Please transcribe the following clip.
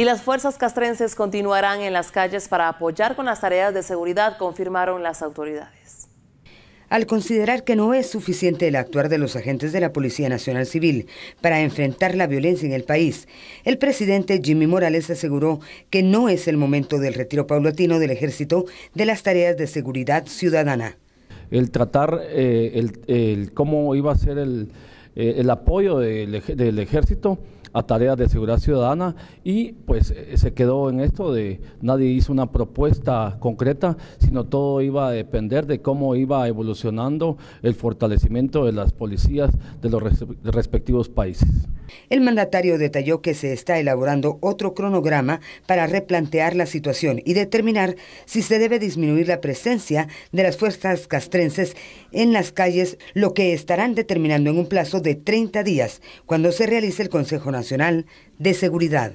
Y las fuerzas castrenses continuarán en las calles para apoyar con las tareas de seguridad, confirmaron las autoridades. Al considerar que no es suficiente el actuar de los agentes de la Policía Nacional Civil para enfrentar la violencia en el país, el presidente Jimmy Morales aseguró que no es el momento del retiro paulatino del ejército de las tareas de seguridad ciudadana. El tratar eh, el, cómo iba a ser el, eh, el apoyo del, ejército a tareas de seguridad ciudadana y pues eh, se quedó en esto de nadie hizo una propuesta concreta, sino todo iba a depender de cómo iba evolucionando el fortalecimiento de las policías de los respectivos países. El mandatario detalló que se está elaborando otro cronograma para replantear la situación y determinar si se debe disminuir la presencia de las fuerzas castrenses en las calles, lo que estarán determinando en un plazo de 30 días, cuando se realice el Consejo Nacional de Seguridad.